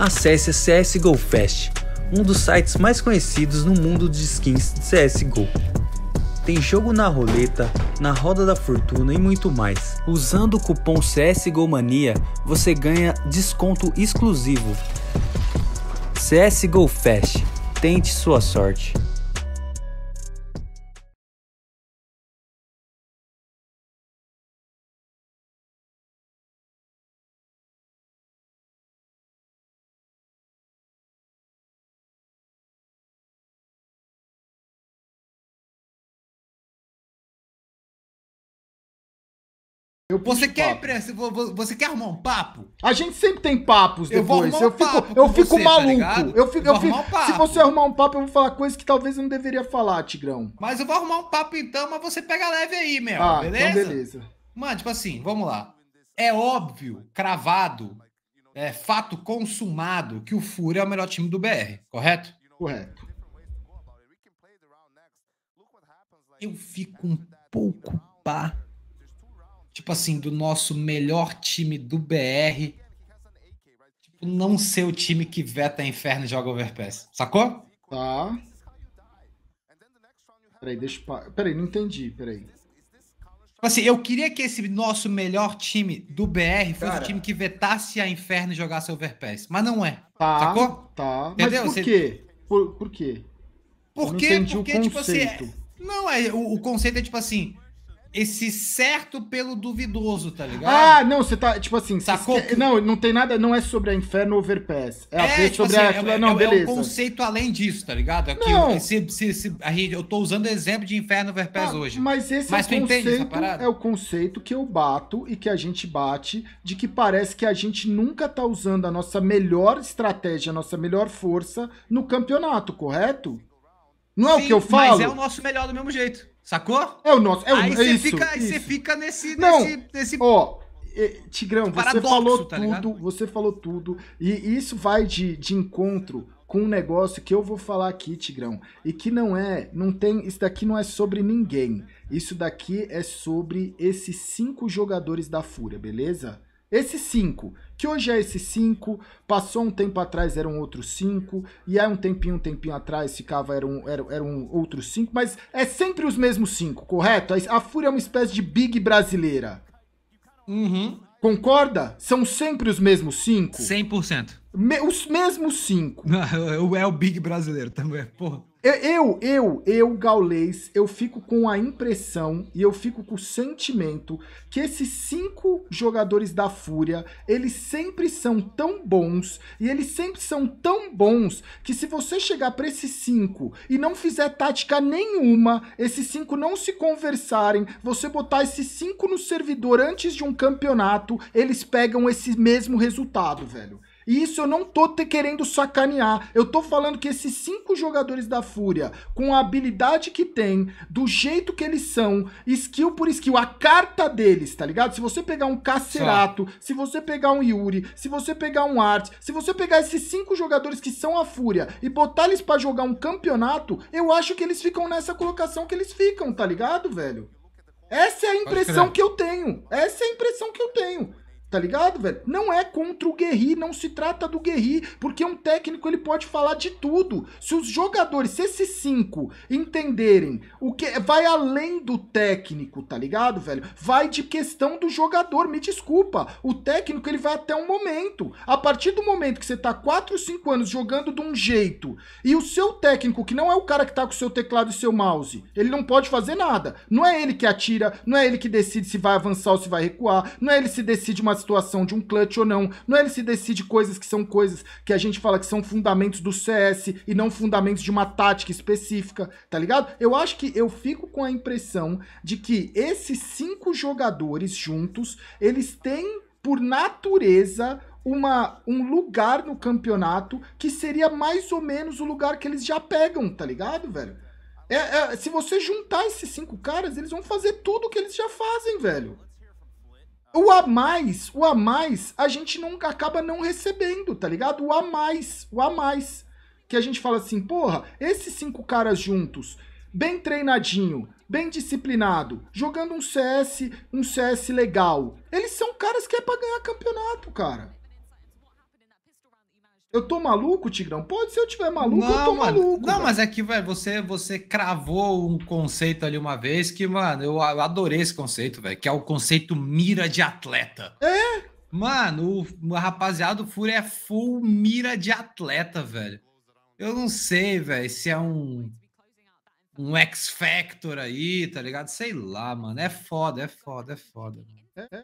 acesse CSGO Fest, um dos sites mais conhecidos no mundo de skins de CSGO. Tem jogo na roleta, na roda da fortuna e muito mais. Usando o cupom CSGOMania, você ganha desconto exclusivo. CSGO Fest, tente sua sorte. Eu você quer, papo. você quer arrumar um papo? A gente sempre tem papos depois. Eu, um tá eu fico, eu fico você, maluco. Tá eu fico, eu fico, um se você arrumar um papo, eu vou falar coisas que talvez eu não deveria falar, Tigrão. Mas eu vou arrumar um papo então, mas você pega leve aí, meu. Ah, então beleza? Então beleza. Mano, tipo assim, vamos lá. É óbvio, cravado, é fato consumado que o Fúria é o melhor time do BR, correto? Correto. Eu fico um pouco pá tipo assim, do nosso melhor time do BR, tipo, não ser o time que veta inferno e joga overpass. Sacou? Tá. Peraí, deixa eu... Peraí, não entendi, peraí. Tipo Assim, eu queria que esse nosso melhor time do BR fosse Cara. o time que vetasse a Inferno e jogasse Overpass. Mas não é. Tá, sacou? Tá. Entendeu? Mas por quê? Por, por quê? Por quê? Porque, porque tipo assim. É... Não, é, o, o, conceito é tipo assim: esse certo pelo duvidoso, tá ligado? Ah, não, você tá, tipo assim, Sacou? não, não tem nada, não é sobre a Inferno Overpass. É, é a tipo sobre assim, a, é, não, é, beleza. é um conceito além disso, tá ligado? Aqui, é não. Esse, esse, esse, eu tô usando exemplo de Inferno Overpass ah, hoje. Mas esse é mas é, o conceito, é o conceito que eu bato e que a gente bate, de que parece que a gente nunca tá usando a nossa melhor estratégia, a nossa melhor força no campeonato, correto? Não é o que eu falo. Mas é o nosso melhor do mesmo jeito. Sacou? É o nosso. É aí você é fica, isso. fica nesse. Não, nesse, nesse... Ó, Tigrão, você Paradoxo, falou tá tudo. Ligado? Você falou tudo. E isso vai de, de encontro com um negócio que eu vou falar aqui, Tigrão, e que não é, não tem, isso daqui não é sobre ninguém. Isso daqui é sobre esses cinco jogadores da Fúria, beleza? esses cinco que hoje é esses cinco passou um tempo atrás eram outros cinco e aí um tempinho, um tempinho atrás ficava, eram eram eram outros cinco mas é sempre os mesmos cinco correto? A Fúria é uma espécie de Big brasileira. Uhum. Concorda? São sempre os mesmos cinco? 100%. Me, os mesmos cinco. É, é o Big brasileiro também, porra. Eu, eu, eu, gaulês, eu fico com a impressão e eu fico com o sentimento que esses cinco jogadores da Fúria, eles sempre são tão bons e eles sempre são tão bons que se você chegar para esses cinco e não fizer tática nenhuma, esses cinco não se conversarem, você botar esses cinco no servidor antes de um campeonato, eles pegam esse mesmo resultado, velho. E isso eu não tô querendo sacanear. Eu tô falando que esses cinco jogadores da Fúria, com a habilidade que tem, do jeito que eles são, skill por skill, a carta deles, tá ligado? Se você pegar um Cacerato, se você pegar um Yuri, se você pegar um Art, se você pegar esses cinco jogadores que são a Fúria e botar eles para jogar um campeonato, eu acho que eles ficam nessa colocação que eles ficam, tá ligado, velho? Essa é a impressão que eu tenho. Essa é a impressão que eu tenho. Tá ligado, velho? Não é contra o Guerri, não se trata do Guerri, porque um técnico ele pode falar de tudo. Se os jogadores, se esses cinco entenderem o que vai além do técnico, tá ligado, velho? Vai de questão do jogador, me desculpa. O técnico ele vai até um momento. A partir do momento que você tá 4, 5 anos jogando de um jeito e o seu técnico, que não é o cara que tá com o seu teclado e seu mouse, ele não pode fazer nada. Não é ele que atira, não é ele que decide se vai avançar ou se vai recuar, não é ele que decide uma situação de um clutch ou não. Não é ele se decide coisas que são coisas que a gente fala que são fundamentos do CS e não fundamentos de uma tática específica, tá ligado? Eu acho que eu fico com a impressão de que esses cinco jogadores juntos, eles têm por natureza uma, um lugar no campeonato que seria mais ou menos o lugar que eles já pegam, tá ligado, velho? É, é, se você juntar esses cinco caras, eles vão fazer tudo que eles já fazem, velho. O a mais, o a mais, a gente nunca acaba não recebendo, tá ligado? O a mais, o a mais. Que a gente fala assim, porra, esses cinco caras juntos, bem treinadinho, bem disciplinado, jogando um CS, um CS legal. Eles são caras que é pra ganhar campeonato, cara. Eu tô maluco, Tigrão? Pode, se eu tiver maluco, não, eu tô mano, maluco. Não, mas é que, velho, você, você cravou um conceito ali uma vez que, mano, eu adorei esse conceito, velho, que é o conceito mira de atleta. É? Mano, o, rapaziada do Fúria é full mira de atleta, velho. Eu não sei, velho, se é um um X Factor aí, tá ligado? Sei lá, mano. É foda, é foda, é foda. É, é.